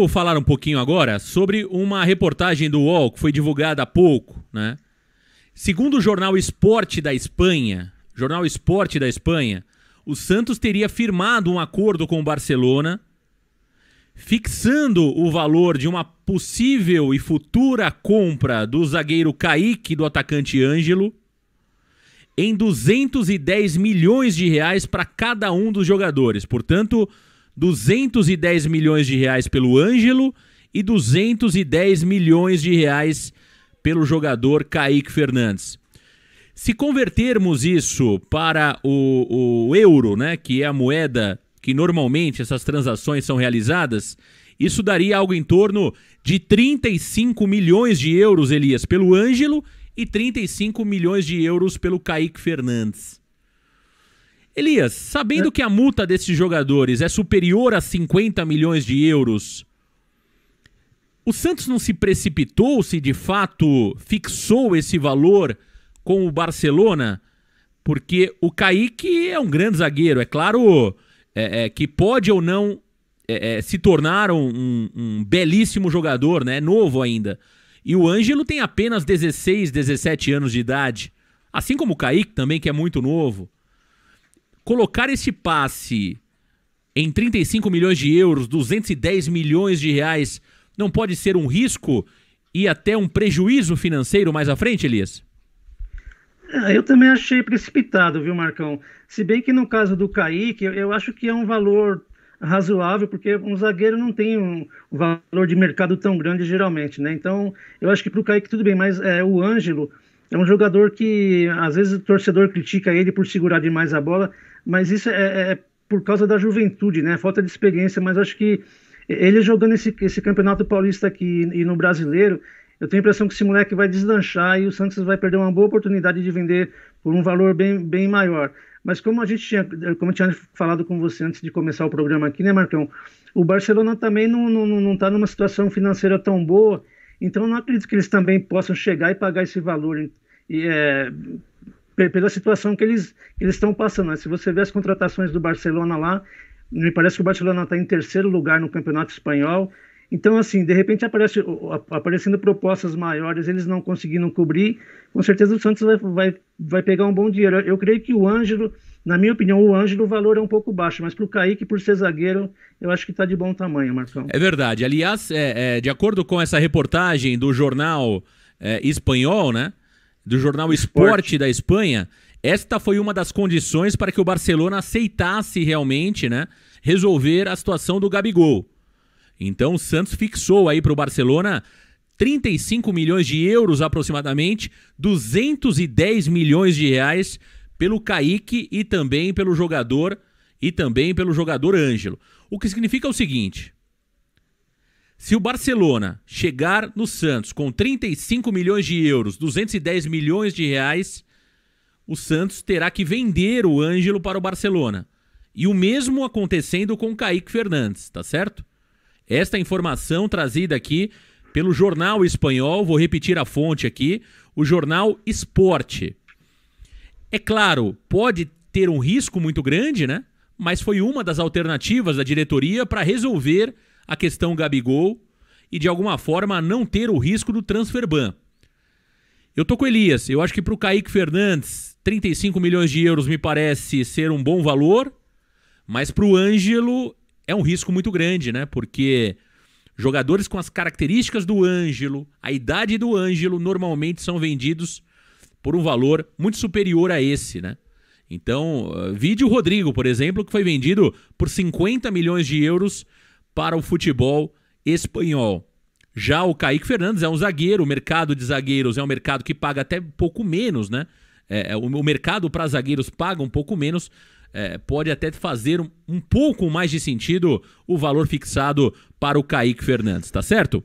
quero falar um pouquinho agora sobre uma reportagem do UOL que foi divulgada há pouco, né? Segundo o jornal Esporte da Espanha, jornal Esporte da Espanha, o Santos teria firmado um acordo com o Barcelona, fixando o valor de uma possível e futura compra do zagueiro Kaique do atacante Ângelo em 210 milhões de reais para cada um dos jogadores. Portanto, 210 milhões de reais pelo Ângelo e 210 milhões de reais pelo jogador Kaique Fernandes. Se convertermos isso para o, o euro, né, que é a moeda que normalmente essas transações são realizadas, isso daria algo em torno de 35 milhões de euros, Elias, pelo Ângelo e 35 milhões de euros pelo Kaique Fernandes. Elias, sabendo é. que a multa desses jogadores é superior a 50 milhões de euros, o Santos não se precipitou se de fato fixou esse valor com o Barcelona? Porque o Kaique é um grande zagueiro, é claro é, é, que pode ou não é, é, se tornar um, um belíssimo jogador, né? Novo ainda. E o Ângelo tem apenas 16, 17 anos de idade. Assim como o Kaique também, que é muito novo colocar esse passe em 35 milhões de euros, 210 milhões de reais, não pode ser um risco e até um prejuízo financeiro mais à frente, Elias? É, eu também achei precipitado, viu, Marcão? Se bem que no caso do Kaique, eu acho que é um valor razoável, porque um zagueiro não tem um valor de mercado tão grande geralmente, né? Então, eu acho que para o Kaique tudo bem, mas é, o Ângelo, é um jogador que às vezes o torcedor critica ele por segurar demais a bola, mas isso é, é, é por causa da juventude, né? Falta de experiência, mas acho que ele jogando esse, esse campeonato paulista aqui e no brasileiro, eu tenho a impressão que esse moleque vai deslanchar e o Santos vai perder uma boa oportunidade de vender por um valor bem, bem maior. Mas como a gente tinha, como eu tinha falado com você antes de começar o programa aqui, né, Marcão? O Barcelona também não está não, não tá numa situação financeira tão boa, então não acredito que eles também possam chegar e pagar esse valor é, pela situação que eles eles estão passando. Né? Se você vê as contratações do Barcelona lá, me parece que o Barcelona está em terceiro lugar no Campeonato Espanhol. Então, assim, de repente aparece, aparecendo propostas maiores, eles não conseguindo cobrir, com certeza o Santos vai, vai, vai pegar um bom dinheiro. Eu creio que o Ângelo, na minha opinião, o Ângelo, o valor é um pouco baixo, mas para o Kaique, por ser zagueiro, eu acho que está de bom tamanho, Marcão. É verdade. Aliás, é, é, de acordo com essa reportagem do jornal é, espanhol, né? do jornal Esporte da Espanha, esta foi uma das condições para que o Barcelona aceitasse realmente, né, resolver a situação do Gabigol. Então o Santos fixou aí para o Barcelona 35 milhões de euros aproximadamente, 210 milhões de reais pelo Kaique e também pelo jogador e também pelo jogador Ângelo. O que significa o seguinte: se o Barcelona chegar no Santos com 35 milhões de euros, 210 milhões de reais, o Santos terá que vender o Ângelo para o Barcelona. E o mesmo acontecendo com o Kaique Fernandes, tá certo? Esta informação trazida aqui pelo jornal espanhol, vou repetir a fonte aqui, o jornal Esporte. É claro, pode ter um risco muito grande, né? Mas foi uma das alternativas da diretoria para resolver a questão Gabigol e de alguma forma não ter o risco do transfer ban. Eu tô com Elias, eu acho que para o Kaique Fernandes, 35 milhões de euros me parece ser um bom valor, mas para o Ângelo é um risco muito grande, né? Porque jogadores com as características do Ângelo, a idade do Ângelo, normalmente são vendidos por um valor muito superior a esse, né? Então, vídeo eh, vide o Rodrigo, por exemplo, que foi vendido por 50 milhões de euros para o futebol espanhol. Já o Kaique Fernandes é um zagueiro, o mercado de zagueiros é um mercado que paga até pouco menos, né? É, é, o, o, mercado para zagueiros paga um pouco menos, é, pode até fazer um, um pouco mais de sentido o valor fixado para o Kaique Fernandes, tá certo?